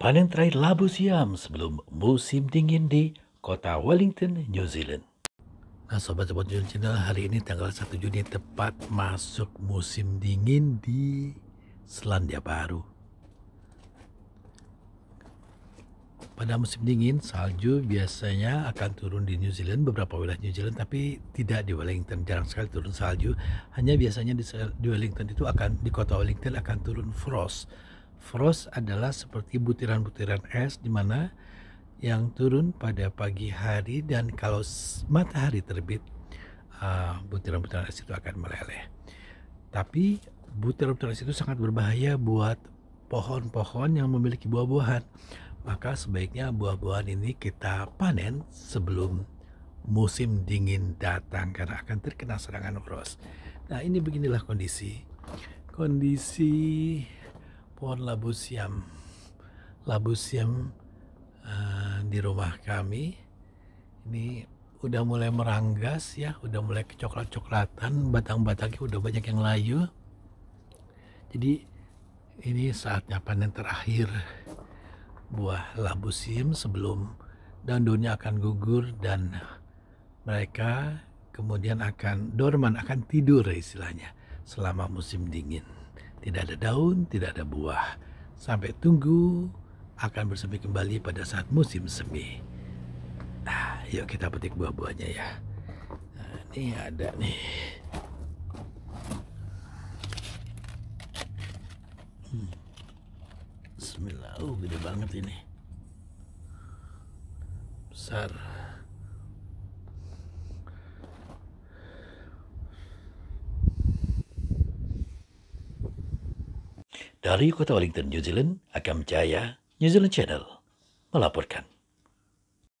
Paling terakhir labu siam sebelum musim dingin di kota Wellington, New Zealand. Nah Sobat Sobat Jun Channel, hari ini tanggal 1 Juni tepat masuk musim dingin di Selandia Baru. Pada musim dingin, salju biasanya akan turun di New Zealand, beberapa wilayah New Zealand, tapi tidak di Wellington. Jarang sekali turun salju, hanya biasanya di, di Wellington itu akan, di kota Wellington akan turun frost Frost adalah seperti butiran-butiran es di mana yang turun pada pagi hari dan kalau matahari terbit ah, butiran-butiran es itu akan meleleh. Tapi butiran-butiran es itu sangat berbahaya buat pohon-pohon yang memiliki buah-buahan. Maka sebaiknya buah-buahan ini kita panen sebelum musim dingin datang karena akan terkena serangan frost. Nah, ini beginilah kondisi. Kondisi pohon labu siam. Labu siam uh, di rumah kami ini udah mulai meranggas ya, udah mulai kecoklat-coklatan, batang-batangnya udah banyak yang layu. Jadi ini saatnya panen terakhir buah labu siam sebelum daun-daunnya akan gugur dan mereka kemudian akan dorman akan tidur istilahnya selama musim dingin tidak ada daun, tidak ada buah. Sampai tunggu akan bersemi kembali pada saat musim semi. Nah, yuk kita petik buah-buahnya ya. Nah, ini ada nih. Hmm. Bismillah, oh, gede banget ini. Besar. Dari kota Wellington, New Zealand, Akam Jaya, New Zealand Channel, melaporkan.